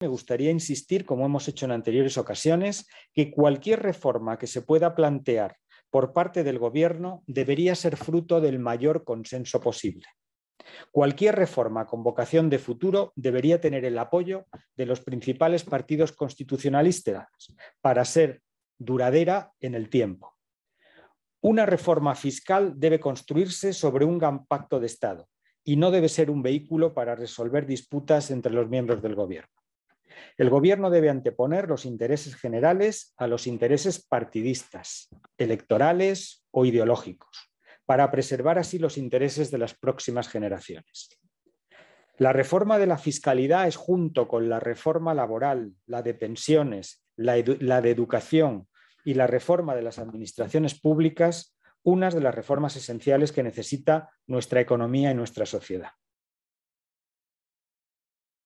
me gustaría insistir, como hemos hecho en anteriores ocasiones, que cualquier reforma que se pueda plantear por parte del Gobierno debería ser fruto del mayor consenso posible. Cualquier reforma con vocación de futuro debería tener el apoyo de los principales partidos constitucionalistas para ser duradera en el tiempo. Una reforma fiscal debe construirse sobre un gran pacto de Estado y no debe ser un vehículo para resolver disputas entre los miembros del Gobierno. El gobierno debe anteponer los intereses generales a los intereses partidistas, electorales o ideológicos, para preservar así los intereses de las próximas generaciones. La reforma de la fiscalidad es junto con la reforma laboral, la de pensiones, la, de educación y la reforma de las administraciones públicas una de las reformas esenciales que necesita nuestra economía y nuestra sociedad.